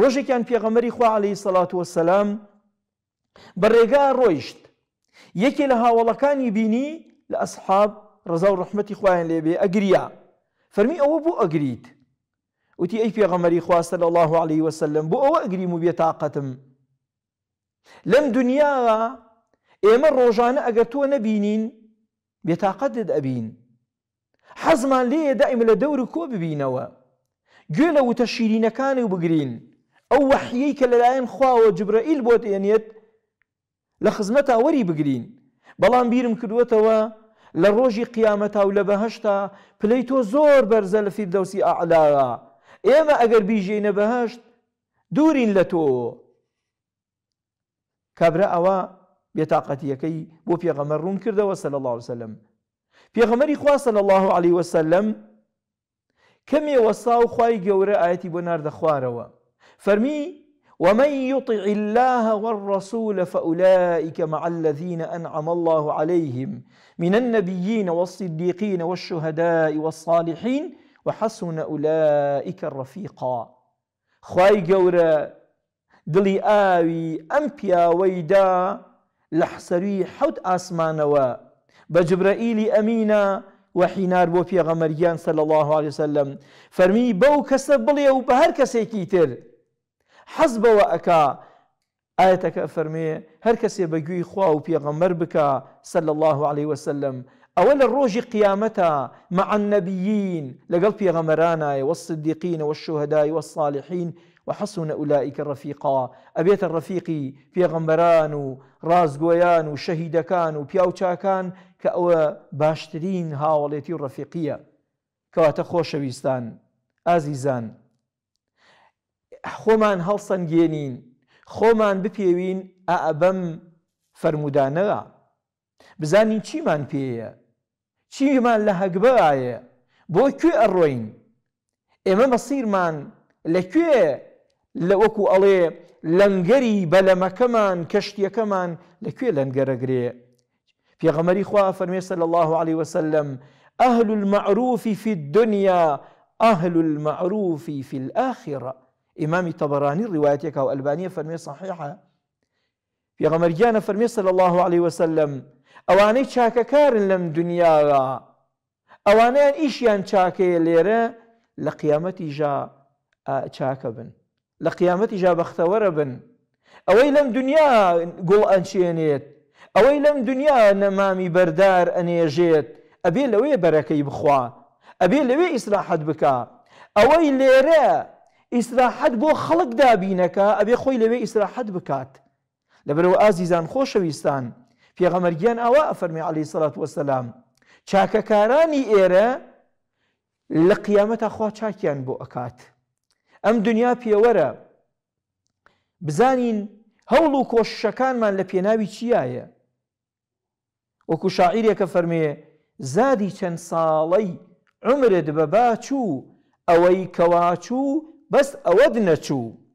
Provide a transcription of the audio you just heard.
ڕۆژێکیان پێغەمەری خوا عليهەی سەلات وسلام بە ڕێگا ڕۆیشت یەکێ لە هاوڵەکانی بینی لە ئەسحاب ڕزا و ڕحمەتی خوایان لێبێ ئەگریا فەرمی ئەوە بوو ئەگریت وتی ئەی پێغەمەری خواستە لە الله عليه وسلم بۆ ئەوە ئەگریم و بێتاقەتم لەم دنیاوە ئێمە ڕۆژانە ئەگەر تۆ نەبینین بێتاقەتت ئەبین حەزمان لێ دائیم لە دەور و کۆ ببینەوە گوێ لە وتە شیرینەکانی و بگرین او وەحیەی کە لەلایەن وجبرائيل جبرەئیل بۆت ئێنێت لە خزمەتە وەری بگرین بەڵام بیرم کردوەتەوە لە ڕۆژی قیامەتا و لە بەهشتا پلەی تۆ زۆر بەرزە لە فیردەوسی ئاعلاوە ئێمە ئەگەر بیژینە بەهشت دوورین لە تۆ کابرا ئەوە بێتاقەتیەکەی بۆ پێغەمە ڕوون کردەوە سە لە الله وسلم پێغەمەری خواسە لە الله عليه وسلم كم يوصاو و خی اياتي ئاەتی بۆ فرمي ومن يطع الله والرسول فأولئك مع الذين أنعم الله عليهم من النبيين والصديقين والشهداء والصالحين وحسن أولئك الرفيقا خواي جورا دلي آوي أمبيا ويدا لحسري حوت حەوت و بجبرائيل أمينا وحينار وەحینار بۆ غمريان صلى الله عليه وسلم فرمي بو كسب بليو بهر بە حەز وأكا ئەک ئاەتەکە فەرمێ هەر کەسێ بەگوێی خوا و پێغەمەر بکە سل الله عليه وسلم ئەوە لە قيامتا مع النبيين لەگەڵ پێغەمەرانای والصدیقین والشهدای والصالحین وحسن أولئك رفيقا أبيت الرفيقي في غمبران و رازقويان وشهيدكان كان كأو باشترين هاوليتي الرفيقية كواتا خوشويستان أزيزان خۆمان هەڵسەنگێنین خۆمان بپێوین ئەبەم فرەرمودانەوە بزانین چیمان پێیە چیمان لە هەگبەیە بۆ کوێ ئەڕۆین ئێمە مەسیرمان لەکوێ لە وەکو ئەڵێ لەنگەری بەلەمەکەمان کەشتیەکەمان لەکوێ لەنگەرەگرێ پێغەمەری خوا فەرمێسە لە الله عليه وسلم ئەهل المعروفی في الدنيا ئەهل المعروفی في الآخرة إمام روايتك أو ألبانية فرمي صحيحة في غمر جانا فرمي صلى الله عليه وسلم ئەوانەی چاکەکارن لم دنيا ئەوانیان ئیشیان إشيان شاكا ليرا لقيامتي جا شاكا بن لقيامتي جا بختورا بن أوي لم دنيا قل أنشينيت أوي لم دنيا نمامي بردار أنيجيت أبي لوي بركي بخوا أبي لوي إصلاحات بكا أوي ليرا ئیسراحەت بۆ خەڵک دابینەکە ئەبێ خۆی لەوێ ئیسراحەت بکات لەبەرەوە ئازیزان خۆشەویستان پێغەمەرگیان ئەوە ئەفەرمی علی سڵات وەسەسلام چاکەکارانی ئێرە لە قیامەتە خوا چاکیان بۆ ئەکات ئەم دنیا پێوەرە بزانین هەوڵ و کۆشەکانمان لە پێناوی چیایە وەکو شاعیرێکە فەرمێ زادی چەند ساڵەی عمرت بە باچوو ئەوەی کەواچوو بس أودنا تشو